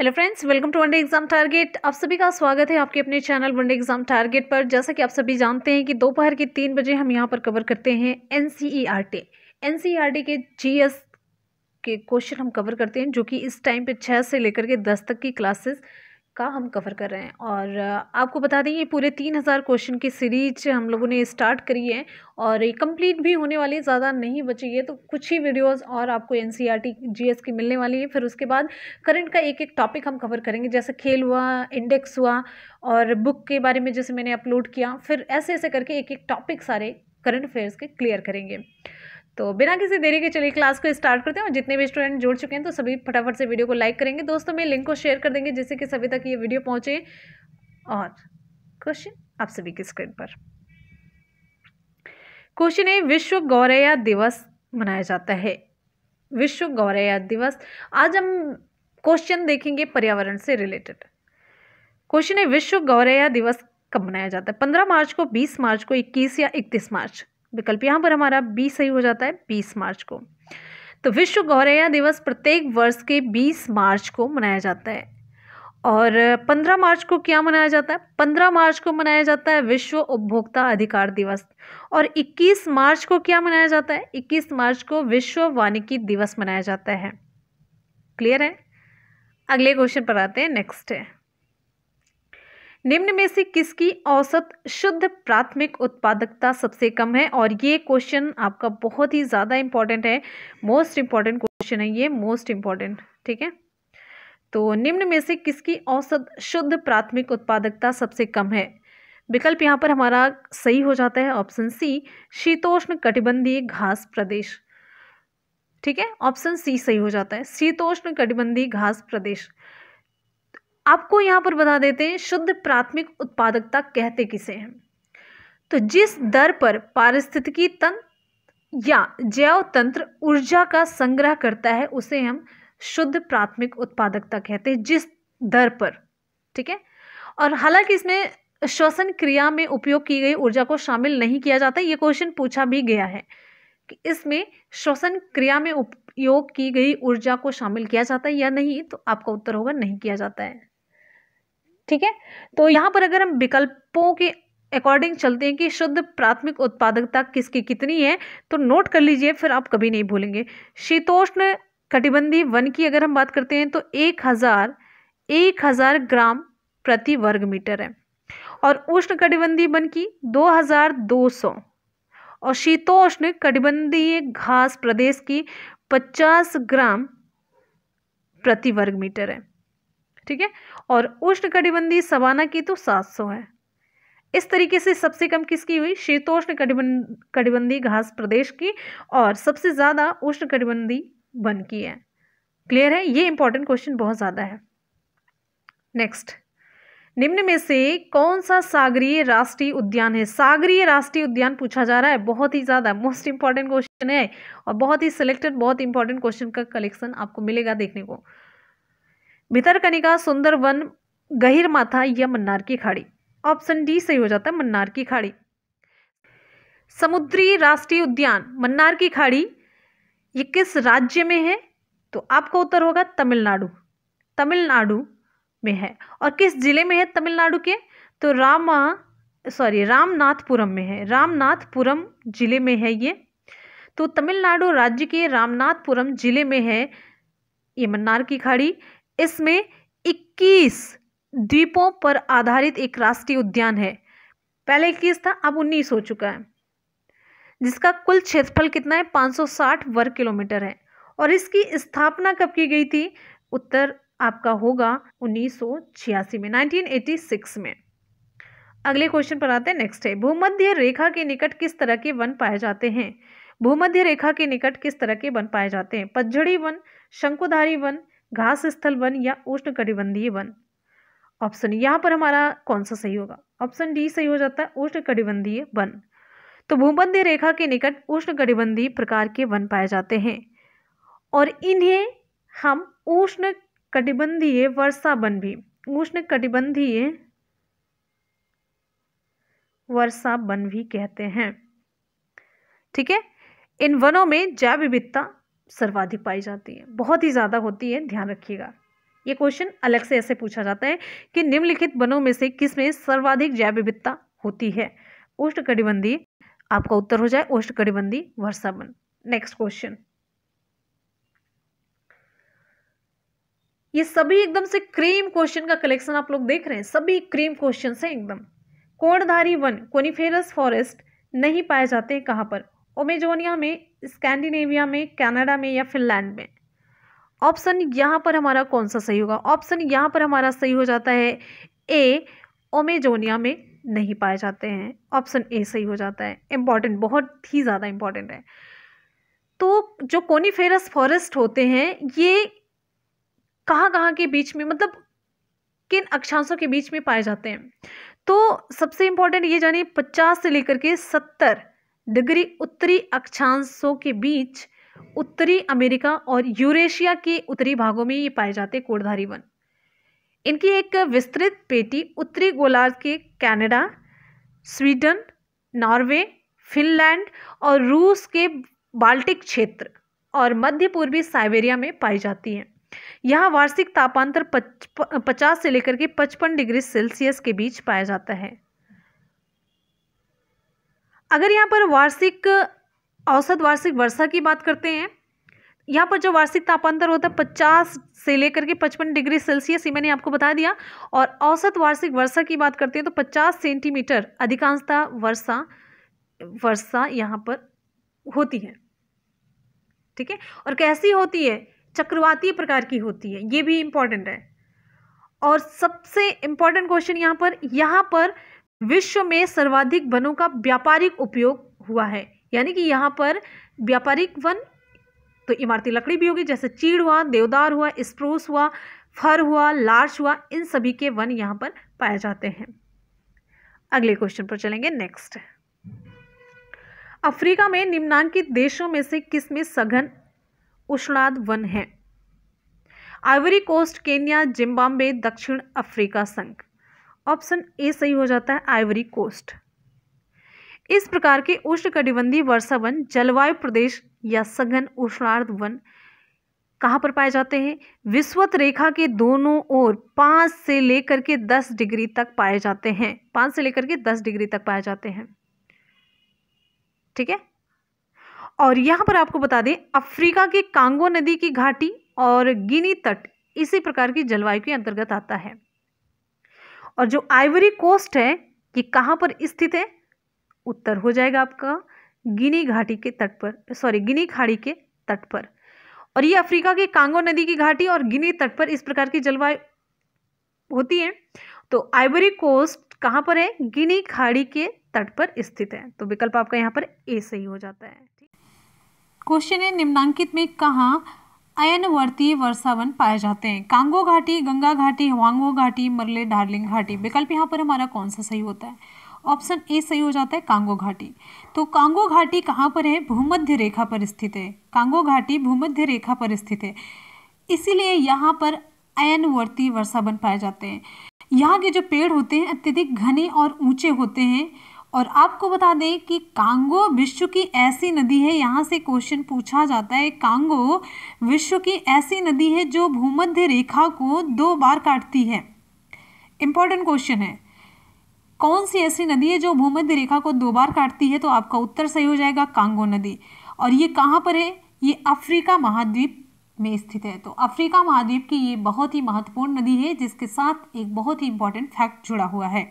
hello friends welcome to one day exam target आप सभी का स्वागत है आपके अपने चैनल वनडे एग्जाम टारगेट पर जैसा कि आप सभी जानते हैं कि दोपहर के तीन बजे हम यहां पर कवर करते हैं आर टी e e के एस के क्वेश्चन हम कवर करते हैं जो कि इस टाइम पे छः से लेकर के दस तक की क्लासेस का हम कवर कर रहे हैं और आपको बता दें ये पूरे तीन हज़ार क्वेश्चन की सीरीज हम लोगों ने स्टार्ट करी है और ये कंप्लीट भी होने वाली ज़्यादा नहीं बची है तो कुछ ही वीडियोस और आपको एन सी e की मिलने वाली है फिर उसके बाद करंट का एक एक टॉपिक हम कवर करेंगे जैसे खेल हुआ इंडेक्स हुआ और बुक के बारे में जैसे मैंने अपलोड किया फिर ऐसे ऐसे करके एक एक टॉपिक सारे करंट अफेयर्स के क्लियर करेंगे तो बिना किसी देरी के चलिए क्लास को स्टार्ट करते हैं और जितने भी स्टूडेंट जुड़ चुके हैं तो सभी फटाफट से वीडियो को लाइक करेंगे दोस्तों में लिंक को शेयर कर देंगे जिससे कि सभी तक ये वीडियो पहुंचे और क्वेश्चन आप सभी की स्क्रीन पर क्वेश्चन है विश्व गौरैया दिवस मनाया जाता है विश्व गौरैया दिवस आज हम क्वेश्चन देखेंगे पर्यावरण से रिलेटेड क्वेश्चन है विश्व गौरैया दिवस कब मनाया जाता है पंद्रह मार्च को बीस मार्च को इक्कीस या इकतीस मार्च विकल्प यहाँ पर हमारा बी सही हो जाता है बीस मार्च को तो विश्व गौरैया दिवस प्रत्येक वर्ष के बीस मार्च को मनाया जाता है और पंद्रह मार्च को क्या मनाया जाता है पंद्रह मार्च को मनाया जाता है विश्व उपभोक्ता अधिकार दिवस और इक्कीस मार्च को क्या मनाया जाता है इक्कीस मार्च को विश्व वानिकी दिवस मनाया जाता है क्लियर है अगले क्वेश्चन पर आते हैं नेक्स्ट है निम्न में से किसकी औसत शुद्ध प्राथमिक उत्पादकता सबसे कम है और ये क्वेश्चन आपका बहुत ही ज़्यादा इंपॉर्टेंट है मोस्ट इंपॉर्टेंट क्वेश्चन है ये मोस्ट इंपॉर्टेंट ठीक है तो निम्न में से किसकी औसत शुद्ध प्राथमिक उत्पादकता सबसे कम है विकल्प यहाँ पर हमारा सही हो जाता है ऑप्शन सी शीतोष्ण कटिबंधीय घास प्रदेश ठीक है ऑप्शन सी सही हो जाता है शीतोष्ण कटिबंधीय घास प्रदेश आपको यहाँ पर बता देते हैं शुद्ध प्राथमिक उत्पादकता कहते किसे हैं तो जिस दर पर पारिस्थितिकी तंत्र या जैव तंत्र ऊर्जा का संग्रह करता है उसे हम शुद्ध प्राथमिक उत्पादकता कहते हैं जिस दर पर ठीक है और हालांकि इसमें श्वसन क्रिया में उपयोग की गई ऊर्जा को शामिल नहीं किया जाता ये क्वेश्चन पूछा भी गया है कि इसमें श्वसन क्रिया में उपयोग की गई ऊर्जा को शामिल किया जाता है या नहीं तो आपका उत्तर होगा नहीं किया जाता है ठीक है तो यहाँ पर अगर हम विकल्पों के अकॉर्डिंग चलते हैं कि शुद्ध प्राथमिक उत्पादकता किसकी कितनी है तो नोट कर लीजिए फिर आप कभी नहीं भूलेंगे शीतोष्ण कटिबंधी वन की अगर हम बात करते हैं तो एक हज़ार एक हज़ार ग्राम प्रति वर्ग मीटर है और उष्ण कटिबंधी वन की दो हज़ार दो सौ और शीतोष्ण कटिबंधीय घास प्रदेश की पचास ग्राम प्रति वर्ग मीटर है ठीक है और उष्णकटिबंधीय सवाना की तो 700 है इस तरीके से सबसे कम किसकी हुई शीतोष्ण कटिबंध कटिबंधी घास प्रदेश की और सबसे ज़्यादा उष्ण कटिबंधी वन की है क्लियर है ये इंपॉर्टेंट क्वेश्चन बहुत ज़्यादा है नेक्स्ट निम्न में से कौन सा सागरीय राष्ट्रीय उद्यान है सागरीय राष्ट्रीय उद्यान पूछा जा रहा है बहुत ही ज़्यादा मोस्ट इंपॉर्टेंट क्वेश्चन है और बहुत ही सिलेक्टेड बहुत इंपॉर्टेंट क्वेश्चन का कलेक्शन आपको मिलेगा देखने को भितरकनिका वन गहिर माथा या मन्नार की खाड़ी ऑप्शन डी सही हो जाता है मन्नार की खाड़ी समुद्री राष्ट्रीय उद्यान मन्नार की खाड़ी ये किस राज्य में है तो आपका उत्तर होगा तमिलनाडु तमिलनाडु में है और किस जिले में है तमिलनाडु के तो रामा सॉरी रामनाथपुरम में है रामनाथपुरम जिले में है ये तो तमिलनाडु राज्य के रामनाथपुरम जिले में है ये मन्नार की खाड़ी इसमें 21 द्वीपों पर आधारित एक राष्ट्रीय उद्यान है पहले इक्कीस था अब उन्नीस हो चुका है जिसका कुल क्षेत्रफल कितना है 560 वर्ग किलोमीटर है और इसकी स्थापना कब की गई थी उत्तर आपका होगा 1986 में 1986 में अगले क्वेश्चन पर आते हैं नेक्स्ट है भूमध्य रेखा के निकट किस तरह के वन पाए जाते हैं भूमध्य रेखा के निकट किस तरह के वन पाए जाते हैं पतझड़ी वन शंकुधारी वन घास स्थल वन या उष्ण कटिबंधीय वन ऑप्शन यहाँ पर हमारा कौन सा सही होगा ऑप्शन डी सही हो जाता है उष्ण कटिबंधीय वन तो भूमध्य रेखा के निकट उष्ण कटिबंधीय प्रकार के वन पाए जाते हैं और इन्हें हम उष्ण कटिबंधीय वर्षा वन भी उष्ण कटिबंधीय वर्षा वन भी कहते हैं ठीक है इन वनों में जैव विविधता सर्वाधिक पाई जाती है बहुत ही ज़्यादा होती है ध्यान रखिएगा ये क्वेश्चन अलग से ऐसे पूछा जाता है कि निम्नलिखित वनों में से किस में सर्वाधिक जैव विविधता होती है उष्ट कटिबंधी आपका उत्तर हो जाए उष्ट कटिबंधी वर्षा वन नेक्स्ट क्वेश्चन ये सभी एकदम से क्रीम क्वेश्चन का कलेक्शन आप लोग देख रहे हैं सभी क्रीम क्वेश्चन है एकदम कोणधारी वन कोनीफेरस फॉरेस्ट नहीं पाए जाते हैं कहाँ पर ओमेजोनिया में स्कैंडिनेविया में कनाडा में या फिनलैंड में ऑप्शन यहाँ पर हमारा कौन सा सही होगा ऑप्शन यहाँ पर हमारा सही हो जाता है ए ओमेजोनिया में नहीं पाए जाते हैं ऑप्शन ए सही हो जाता है इम्पॉर्टेंट बहुत ही ज़्यादा इम्पॉर्टेंट है तो जो कोनीफेरस फॉरेस्ट होते हैं ये कहाँ कहाँ के बीच में मतलब किन अक्षांशों के बीच में पाए जाते हैं तो सबसे इम्पॉर्टेंट ये जानिए पचास से लेकर के सत्तर डिग्री उत्तरी अक्षांशों के बीच उत्तरी अमेरिका और यूरेशिया के उत्तरी भागों में ये पाए जाते कोड़धारी वन इनकी एक विस्तृत पेटी उत्तरी गोलार्ध के कनाडा स्वीडन नॉर्वे फिनलैंड और रूस के बाल्टिक क्षेत्र और मध्य पूर्वी साइबेरिया में पाई जाती है यहाँ वार्षिक तापांतर पचास से लेकर के पचपन डिग्री सेल्सियस के बीच पाया जाता है अगर यहाँ पर वार्षिक औसत वार्षिक वर्षा की बात करते हैं यहाँ पर जो वार्षिक तापांतर होता है पचास से लेकर के पचपन डिग्री सेल्सियस ये मैंने आपको बता दिया और औसत वार्षिक वर्षा की बात करते हैं तो पचास सेंटीमीटर अधिकांशता वर्षा वर्षा यहाँ पर होती है ठीक है और कैसी होती है चक्रवातीय प्रकार की होती है ये भी इम्पॉर्टेंट है और सबसे इम्पॉर्टेंट क्वेश्चन यहाँ पर यहाँ पर विश्व में सर्वाधिक वनों का व्यापारिक उपयोग हुआ है यानी कि यहाँ पर व्यापारिक वन तो इमारती लकड़ी भी होगी जैसे चीड़ हुआ देवदार हुआ स्प्रोस हुआ फर हुआ लार्च हुआ इन सभी के वन यहाँ पर पाए जाते हैं अगले क्वेश्चन पर चलेंगे नेक्स्ट अफ्रीका में निम्नांकित देशों में से किस में सघन उष्णाद वन है आइवरी कोस्ट केन्या जिम्बाब्वे दक्षिण अफ्रीका संघ ऑप्शन ए सही हो जाता है आइवरी कोस्ट इस प्रकार के उष्णकटिबंधीय वर्षा वन जलवायु प्रदेश या सघन उष्णार्ध वन कहाँ पर पाए जाते हैं विश्वत रेखा के दोनों ओर पाँच से लेकर के दस डिग्री तक पाए जाते हैं पाँच से लेकर के दस डिग्री तक पाए जाते हैं ठीक है और यहाँ पर आपको बता दें अफ्रीका के कांगो नदी की घाटी और गिनी तट इसी प्रकार की जलवायु के अंतर्गत आता है और जो आइवरी कोस्ट है ये कहाँ पर स्थित है उत्तर हो जाएगा आपका गिनी घाटी के तट पर सॉरी गिनी खाड़ी के तट पर और ये अफ्रीका के कांगो नदी की घाटी और गिनी तट पर इस प्रकार की जलवायु होती है तो आइवरी कोस्ट कहाँ पर है गिनी खाड़ी के तट पर स्थित है तो विकल्प आपका यहाँ पर ए सही हो जाता है क्वेश्चन है निम्नांकित में कहा अयनवर्तीय वर्षावन पाए जाते हैं कांगो घाटी गंगा घाटी वांगो घाटी मरले डार्लिंग घाटी विकल्प यहाँ पर हमारा कौन सा सही होता है ऑप्शन ए सही हो जाता है कांगो घाटी तो कांगो घाटी कहाँ पर है भूमध्य रेखा पर स्थित है कांगो घाटी भूमध्य रेखा पर स्थित है इसीलिए यहाँ पर अयनवर्ती वर्षावन पाए जाते हैं यहाँ के जो पेड़ होते हैं अत्यधिक घने और ऊंचे होते हैं और आपको बता दें कि कांगो विश्व की ऐसी नदी है यहाँ से क्वेश्चन पूछा जाता है कांगो विश्व की ऐसी नदी है जो भूमध्य रेखा को दो बार काटती है इम्पोर्टेंट क्वेश्चन है कौन सी ऐसी नदी है जो भूमध्य रेखा को दो बार काटती है तो आपका उत्तर सही हो जाएगा कांगो नदी और ये कहाँ पर है ये अफ्रीका महाद्वीप में स्थित है तो अफ्रीका महाद्वीप की ये बहुत ही महत्वपूर्ण नदी है जिसके साथ एक बहुत ही इंपॉर्टेंट फैक्ट जुड़ा हुआ है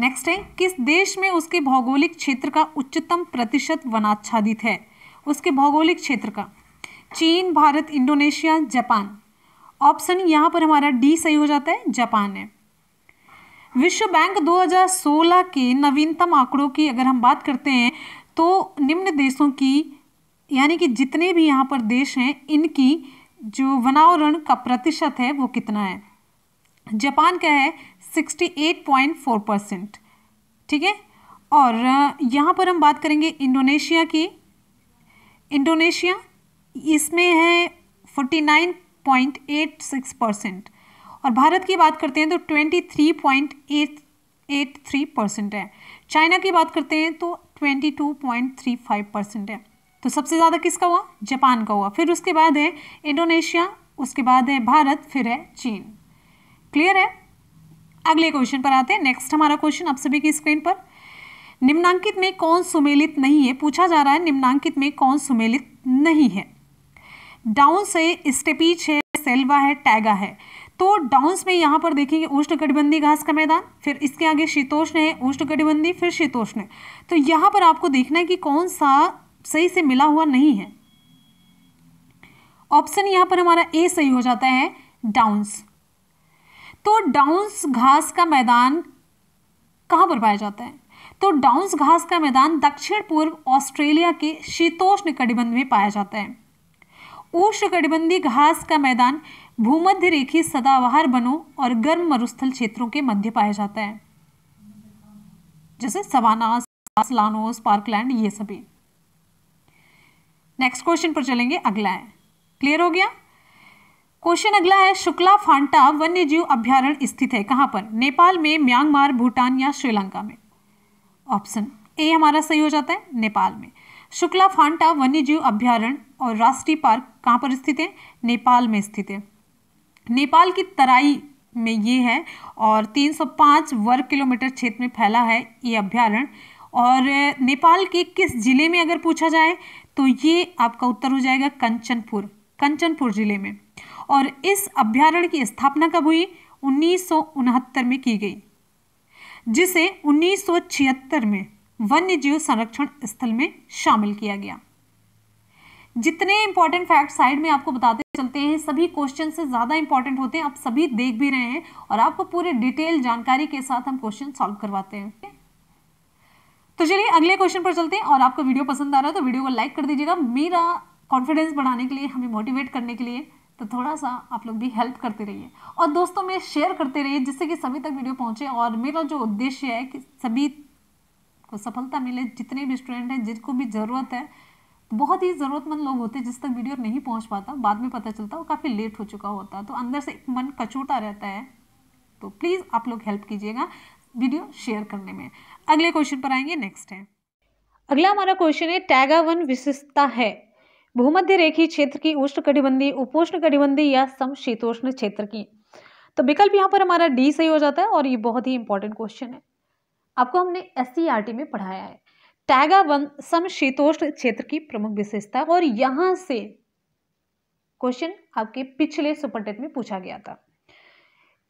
नेक्स्ट है किस देश में उसके भौगोलिक क्षेत्र का उच्चतम प्रतिशत वनाच्छादित है उसके भौगोलिक क्षेत्र का चीन भारत इंडोनेशिया जापान ऑप्शन यहाँ पर हमारा डी सही हो जाता है जापान है विश्व बैंक 2016 के नवीनतम आंकड़ों की अगर हम बात करते हैं तो निम्न देशों की यानी कि जितने भी यहाँ पर देश हैं इनकी जो वनावरण का प्रतिशत है वो कितना है जापान का है 68.4 परसेंट ठीक है और यहाँ पर हम बात करेंगे इंडोनेशिया की इंडोनेशिया इसमें है 49.86 परसेंट और भारत की बात करते हैं तो 23.883 परसेंट है चाइना की बात करते हैं तो 22.35 परसेंट है तो सबसे ज़्यादा किसका हुआ जापान का हुआ फिर उसके बाद है इंडोनेशिया उसके बाद है भारत फिर है चीन क्लियर है अगले क्वेश्चन पर आते हैं नेक्स्ट हमारा क्वेश्चन आप सभी की स्क्रीन पर निम्नांकित में कौन सुमेलित नहीं है पूछा जा रहा है निम्नांकित में कौन सुमेलित नहीं है डाउन से स्टेपीच है सेल्वा है टैगा है तो डाउन्स में यहाँ पर देखेंगे उष्णकटिबंधीय घास का मैदान फिर इसके आगे शीतोष्ण है उष्णकटिबंधीय फिर शीतोष्ण तो यहाँ पर आपको देखना है कि कौन सा सही से मिला हुआ नहीं है ऑप्शन यहाँ पर हमारा ए सही हो जाता है डाउन्स तो डाउन्स घास का मैदान कहाँ पर पाया जाता है तो डाउन्स घास का मैदान दक्षिण पूर्व ऑस्ट्रेलिया के शीतोष्ण कटिबंध में पाया जाता है उष्ण कटिबंधी घास का मैदान भूमध्य रेखी सदाबहार बनो और गर्म मरुस्थल क्षेत्रों के मध्य पाया जाता है जैसे सवानास लानोस पार्कलैंड ये सभी नेक्स्ट क्वेश्चन पर चलेंगे अगला है क्लियर हो गया क्वेश्चन अगला है शुक्ला फांटा वन्य जीव अभ्यारण्य स्थित है कहाँ पर नेपाल में म्यांमार भूटान या श्रीलंका में ऑप्शन ए हमारा सही हो जाता है नेपाल में शुक्ला फांटा वन्य जीव अभ्यारण्य और राष्ट्रीय पार्क कहाँ पर स्थित है नेपाल में स्थित है नेपाल की तराई में ये है और 305 वर्ग किलोमीटर क्षेत्र में फैला है ये अभ्यारण्य और नेपाल के किस जिले में अगर पूछा जाए तो ये आपका उत्तर हो जाएगा कंचनपुर कंचनपुर जिले में और इस अभ्यारण्य की स्थापना कब हुई उन्नीस में की गई जिसे उन्नीस में वन्य जीव संरक्षण स्थल में शामिल किया गया जितने इंपॉर्टेंट फैक्ट साइड में आपको बताते चलते हैं सभी क्वेश्चन से ज़्यादा इंपॉर्टेंट होते हैं आप सभी देख भी रहे हैं और आपको पूरे डिटेल जानकारी के साथ हम क्वेश्चन सॉल्व करवाते हैं तो चलिए अगले क्वेश्चन पर चलते हैं और आपको वीडियो पसंद आ रहा है तो वीडियो को लाइक कर दीजिएगा मेरा कॉन्फिडेंस बढ़ाने के लिए हमें मोटिवेट करने के लिए तो थोड़ा सा आप लोग भी हेल्प करते रहिए और दोस्तों में शेयर करते रहिए जिससे कि सभी तक वीडियो पहुँचे और मेरा जो उद्देश्य है कि सभी को सफलता मिले जितने भी स्टूडेंट हैं जिनको भी ज़रूरत है बहुत ही ज़रूरतमंद लोग होते हैं जिस तक वीडियो नहीं पहुंच पाता बाद में पता चलता वो काफ़ी लेट हो चुका होता है तो अंदर से एक मन कचोटा रहता है तो प्लीज़ आप लोग हेल्प कीजिएगा वीडियो शेयर करने में अगले क्वेश्चन पर आएंगे नेक्स्ट है अगला हमारा क्वेश्चन है टैगा वन विशेषता है भूमध्य रेखी क्षेत्र की उष्ण कटिबंधी उपोष्ण कटिबंधी या समशीतोष्ण क्षेत्र की तो विकल्प यहाँ पर हमारा डी सही हो जाता है और ये बहुत ही इंपॉर्टेंट क्वेश्चन है आपको हमने एस e में पढ़ाया है टैगा वन समशीतोष्ण क्षेत्र की प्रमुख विशेषता और यहाँ से क्वेश्चन आपके पिछले सुपर टेट में पूछा गया था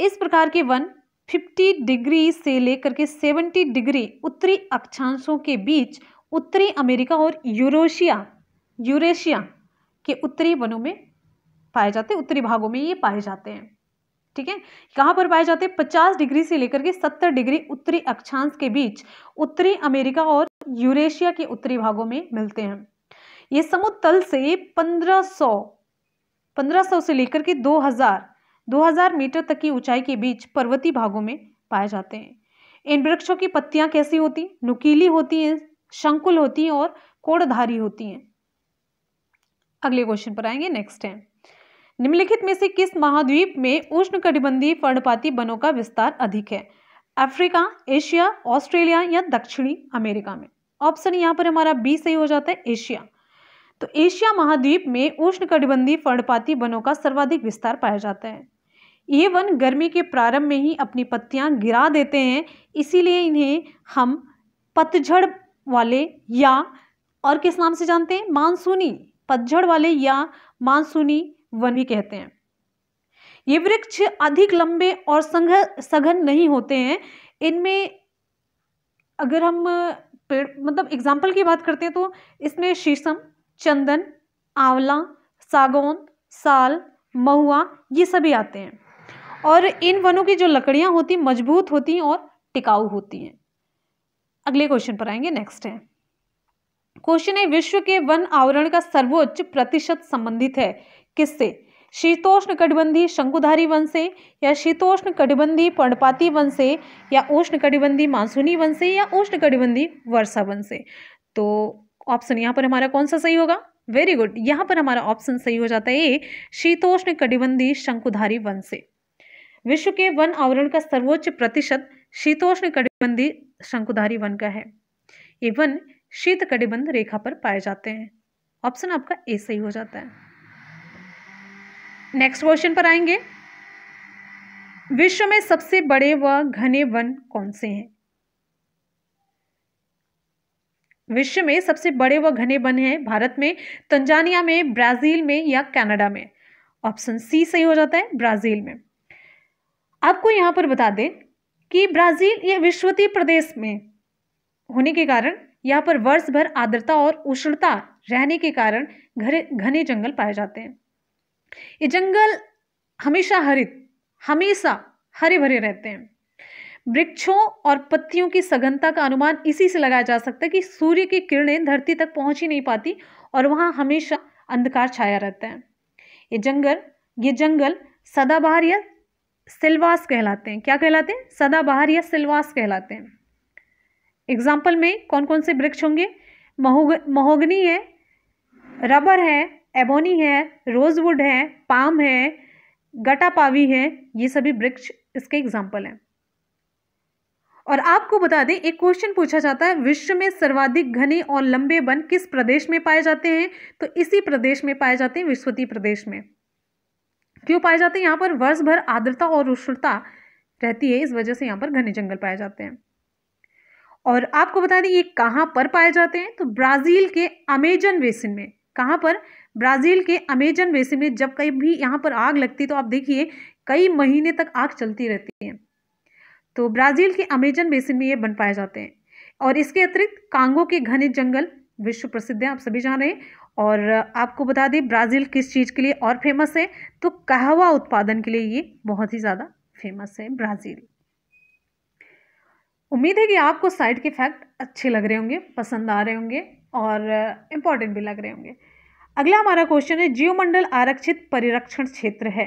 इस प्रकार के वन 50 डिग्री से लेकर के 70 डिग्री उत्तरी अक्षांशों के बीच उत्तरी अमेरिका और यूरोशिया यूरेशिया के उत्तरी वनों में पाए जाते हैं उत्तरी भागों में ये पाए जाते हैं ठीक है कहाँ पर पाए जाते हैं पचास डिग्री से लेकर के सत्तर डिग्री उत्तरी अक्षांश के बीच उत्तरी अमेरिका और यूरेशिया के उत्तरी भागों में मिलते हैं ये समुद्र तल से पंद्रह सौ से लेकर के 2000 2000 मीटर तक की ऊंचाई के बीच पर्वतीय भागों में पाए जाते हैं इन वृक्षों की पत्तियां कैसी होती नुकीली होती हैं शंकुल होती हैं और कोड़धारी होती हैं अगले क्वेश्चन पर आएंगे नेक्स्ट है निम्नलिखित में से किस महाद्वीप में उष्णकटिबंधीय पर्णपाती वनों का विस्तार अधिक है अफ्रीका एशिया ऑस्ट्रेलिया या दक्षिणी अमेरिका में ऑप्शन यहाँ पर हमारा बी सही हो जाता है एशिया तो एशिया महाद्वीप में उष्णकटिबंधीय पर्णपाती वनों का सर्वाधिक विस्तार पाया जाता है ये वन गर्मी के प्रारंभ में ही अपनी पत्तियां गिरा देते हैं इसीलिए इन्हें हम पतझड़ वाले या और किस नाम से जानते हैं मानसूनी पतझड़ वाले या मानसूनी वन भी कहते हैं ये वृक्ष अधिक लंबे और संघ सघन नहीं होते हैं इनमें अगर हम पेड़ मतलब एग्जाम्पल की बात करते हैं तो इसमें शीशम चंदन आंवला सागौन साल महुआ ये सभी आते हैं और इन वनों की जो लकड़ियाँ होती मजबूत होती और टिकाऊ होती हैं अगले क्वेश्चन पर आएंगे नेक्स्ट है क्वेश्चन है विश्व के वन आवरण का सर्वोच्च प्रतिशत संबंधित है किससे शीतोष्ण कटिबंधी शंकुधारी वन से या शीतोष्ण कटिबंधी पर्णपाती वन से या उष्ण कटिबंधी मानसूनी वन से या उष्ण कटिबंधी वर्षा वन से तो ऑप्शन यहाँ पर हमारा कौन सा सही होगा वेरी गुड यहाँ पर हमारा ऑप्शन सही हो जाता है ए शीतोष्ण कटिबंधी शंकुधारी वन से विश्व के वन आवरण का सर्वोच्च प्रतिशत शीतोष्ण कटिबंधी शंकुधारी वन का है ये वन शीत कटिबंध रेखा पर पाए जाते हैं ऑप्शन आपका ए सही हो जाता है नेक्स्ट क्वेश्चन पर आएंगे विश्व में सबसे बड़े व घने वन कौन से हैं विश्व में सबसे बड़े व घने वन हैं भारत में तंजानिया में ब्राजील में या कनाडा में ऑप्शन सी सही हो जाता है ब्राजील में आपको यहां पर बता दें कि ब्राज़ील ये विश्वती प्रदेश में होने के कारण यहाँ पर वर्ष भर आर्द्रता और उष्णता रहने के कारण घरे घने जंगल पाए जाते हैं ये जंगल हमेशा हरित हमेशा हरे भरे रहते हैं वृक्षों और पत्तियों की सघनता का अनुमान इसी से लगाया जा सकता है कि सूर्य की किरणें धरती तक पहुंच ही नहीं पाती और वहाँ हमेशा अंधकार छाया रहता है ये जंगल ये जंगल सदाबहार या सिलवास कहलाते हैं क्या कहलाते हैं सदाबहार या सिलवास कहलाते हैं एग्जाम्पल में कौन कौन से वृक्ष होंगे महोगनी है रबर है एबोनी है रोजवुड है पाम है गटापावी है ये सभी वृक्ष इसके एग्जाम्पल हैं और आपको बता दें एक क्वेश्चन पूछा जाता है विश्व में सर्वाधिक घने और लंबे वन किस प्रदेश में पाए जाते हैं तो इसी प्रदेश में पाए जाते हैं विश्वती प्रदेश में क्यों पाए जाते हैं यहाँ पर वर्ष भर आर्द्रता और उष्णता रहती है इस वजह से यहाँ पर घने जंगल पाए जाते हैं और आपको बता दें ये कहाँ पर पाए जाते हैं तो ब्राज़ील के अमेजन बेसिन में कहाँ पर ब्राज़ील के अमेजन बेसिन में जब कहीं भी यहाँ पर आग लगती है तो आप देखिए कई महीने तक आग चलती रहती है तो ब्राज़ील के अमेजन बेसिन में ये बन पाए जाते हैं और इसके अतिरिक्त कांगो के घने जंगल विश्व प्रसिद्ध हैं आप सभी जान रहे हैं और आपको बता दें ब्राज़ील किस चीज़ के लिए और फेमस है तो कहवा उत्पादन के लिए ये बहुत ही ज़्यादा फेमस है ब्राज़ील उम्मीद है कि आपको साइड के फैक्ट अच्छे लग रहे होंगे पसंद आ रहे होंगे और इम्पॉर्टेंट भी लग रहे होंगे अगला हमारा क्वेश्चन है जीवमंडल आरक्षित परिरक्षण क्षेत्र है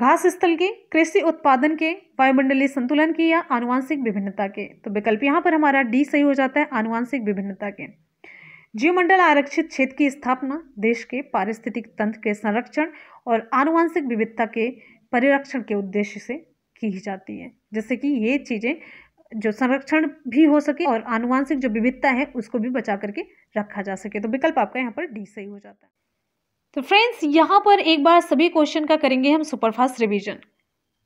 घास स्थल के कृषि उत्पादन के वायुमंडलीय संतुलन की या आनुवांशिक विभिन्नता के तो विकल्प यहाँ पर हमारा डी सही हो जाता है आनुवांशिक विभिन्नता के जीवमंडल आरक्षित क्षेत्र की स्थापना देश के पारिस्थितिक तंत्र के संरक्षण और आनुवांशिक विविधता के परिरक्षण के उद्देश्य से की जाती है जैसे कि ये चीज़ें जो संरक्षण भी हो सके और आनुवांशिक जो विविधता है उसको भी बचा करके रखा जा सके तो विकल्प आपका यहाँ पर डी सही हो जाता है तो फ्रेंड्स यहाँ पर एक बार सभी क्वेश्चन का करेंगे हम सुपरफास्ट रिवीजन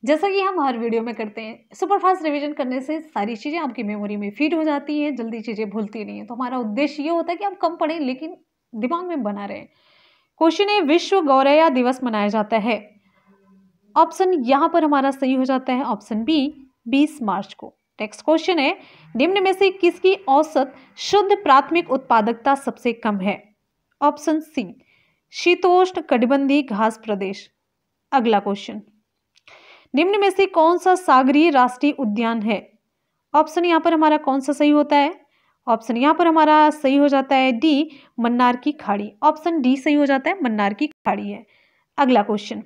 जैसा कि हम हर वीडियो में करते हैं सुपरफास्ट रिवीजन करने से सारी चीज़ें आपकी मेमोरी में फीड हो जाती हैं जल्दी चीज़ें भूलती नहीं है तो हमारा उद्देश्य ये होता है कि आप कम पढ़ें लेकिन दिमाग में बना रहे क्वेश्चन है विश्व गौरैया दिवस मनाया जाता है ऑप्शन यहाँ पर हमारा सही हो जाता है ऑप्शन बी 20 मार्च को नेक्स्ट क्वेश्चन है निम्न में से किसकी औसत शुद्ध प्राथमिक उत्पादकता सबसे कम है ऑप्शन सी शीतोष्ण कटिबंधी घास प्रदेश अगला क्वेश्चन निम्न में से कौन सा सागरीय राष्ट्रीय उद्यान है ऑप्शन यहाँ पर हमारा कौन सा सही होता है ऑप्शन यहाँ पर हमारा सही हो जाता है डी मन्नार की खाड़ी ऑप्शन डी सही हो जाता है मन्नार की खाड़ी है अगला क्वेश्चन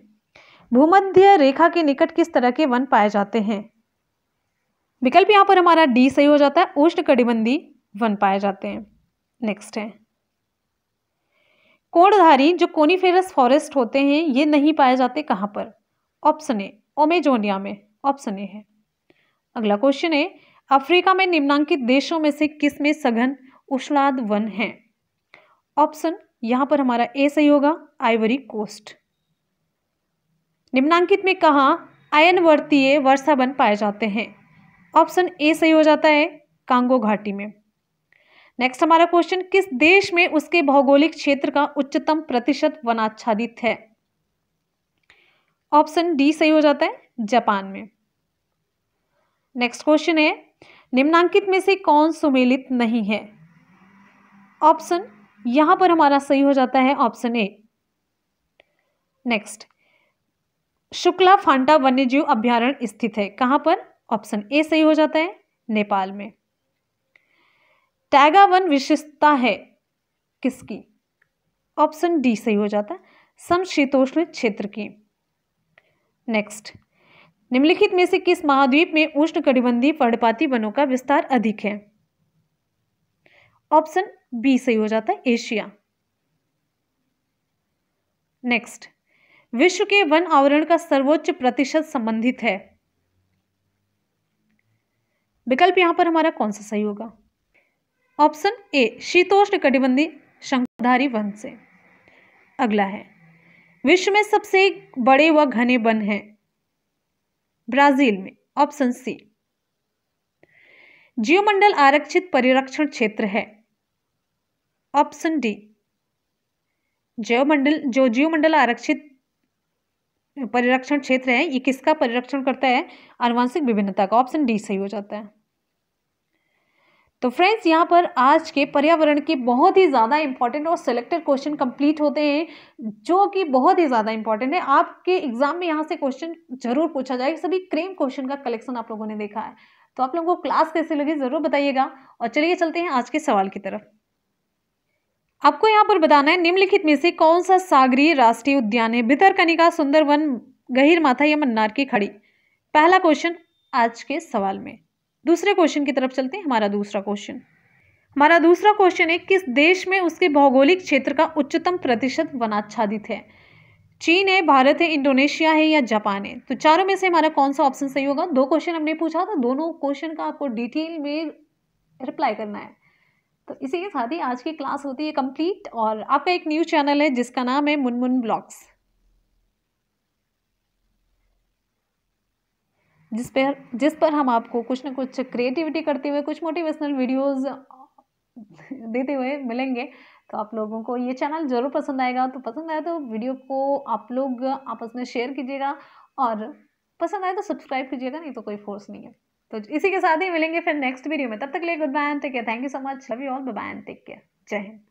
भूमध्य रेखा के निकट किस तरह के वन पाए जाते हैं विकल्प यहाँ पर हमारा डी सही हो जाता है उष्ण कटिबंधी वन पाए जाते हैं नेक्स्ट है कोड़धारी जो कोनीफेरस फॉरेस्ट होते हैं ये नहीं पाए जाते कहाँ पर ऑप्शन ए ओमेजोनिया में ऑप्शन ए है अगला क्वेश्चन है अफ्रीका में निम्नांकित देशों में से किस में सघन उष्लाद वन है ऑप्शन यहाँ पर हमारा ए सही होगा आइवरी कोस्ट निम्नांकित में कहाँ वर्षा वन पाए जाते हैं ऑप्शन ए सही हो जाता है कांगो घाटी में नेक्स्ट हमारा क्वेश्चन किस देश में उसके भौगोलिक क्षेत्र का उच्चतम प्रतिशत वनाच्छादित है ऑप्शन डी सही हो जाता है जापान में नेक्स्ट क्वेश्चन है निम्नांकित में से कौन सुमेलित नहीं है ऑप्शन यहां पर हमारा सही हो जाता है option A next Shuklaphanta वन्यजीव अभ्यारण्य स्थित है कहां पर ऑप्शन ए सही हो जाता है नेपाल में टैगा वन विशेषता है किसकी ऑप्शन डी सही हो जाता है समशीतोष्ण क्षेत्र की नेक्स्ट निम्नलिखित में से किस महाद्वीप में उष्ण कटिबंधी पर्णपाती वनों का विस्तार अधिक है ऑप्शन बी सही हो जाता है एशिया नेक्स्ट विश्व के वन आवरण का सर्वोच्च प्रतिशत संबंधित है विकल्प यहां पर हमारा कौन सा सही होगा ऑप्शन ए शीतोष्ण कटिबंधी शंखधारी वन से अगला है विश्व में सबसे बड़े व घने वन हैं ब्राजील में ऑप्शन सी जीवमंडल आरक्षित परिरक्षण क्षेत्र है ऑप्शन डी जीवमंडल जो जीवमंडल आरक्षित परिरक्षण क्षेत्र है ये किसका परिरक्षण करता है अनुवांशिक विभिन्नता का ऑप्शन डी सही हो जाता है तो फ्रेंड्स यहाँ पर आज के पर्यावरण के बहुत ही ज़्यादा इंपॉर्टेंट और सिलेक्टेड क्वेश्चन कंप्लीट होते हैं जो कि बहुत ही ज़्यादा इंपॉर्टेंट है आपके एग्जाम में यहाँ से क्वेश्चन जरूर पूछा जाएगा सभी क्रेम क्वेश्चन का कलेक्शन आप लोगों ने देखा है तो आप लोगों को क्लास कैसे लगी ज़रूर बताइएगा और चलिए चलते हैं आज के सवाल की तरफ आपको यहाँ पर बताना है निम्नलिखित में से कौन सा सागरीय राष्ट्रीय उद्यान है भितरकनिका सुंदरवन गहिर माथा या मन्नार की खड़ी पहला क्वेश्चन आज के सवाल में दूसरे क्वेश्चन की तरफ चलते हैं हमारा दूसरा क्वेश्चन हमारा दूसरा क्वेश्चन है किस देश में उसके भौगोलिक क्षेत्र का उच्चतम प्रतिशत वनाच्छादित है चीन है भारत है इंडोनेशिया है या जापान है तो चारों में से हमारा कौन सा ऑप्शन सही होगा दो क्वेश्चन हमने पूछा था दोनों क्वेश्चन का आपको डिटेल में रिप्लाई करना है तो इसी के साथ ही आज की क्लास होती है कंप्लीट और आपका एक न्यूज़ चैनल है जिसका नाम है मुनमुन ब्लॉग्स जिस पर जिस पर हम आपको कुछ ना कुछ क्रिएटिविटी करते हुए कुछ मोटिवेशनल वीडियोस देते हुए मिलेंगे तो आप लोगों को ये चैनल ज़रूर पसंद आएगा तो पसंद आया तो वीडियो को आप लोग आपस में शेयर कीजिएगा और पसंद आए तो सब्सक्राइब कीजिएगा नहीं तो कोई फोर्स नहीं है तो इसी के साथ ही मिलेंगे फिर नेक्स्ट वीडियो में तब तक लिए good bye take care thank you so much love you all bye take care जय हिंद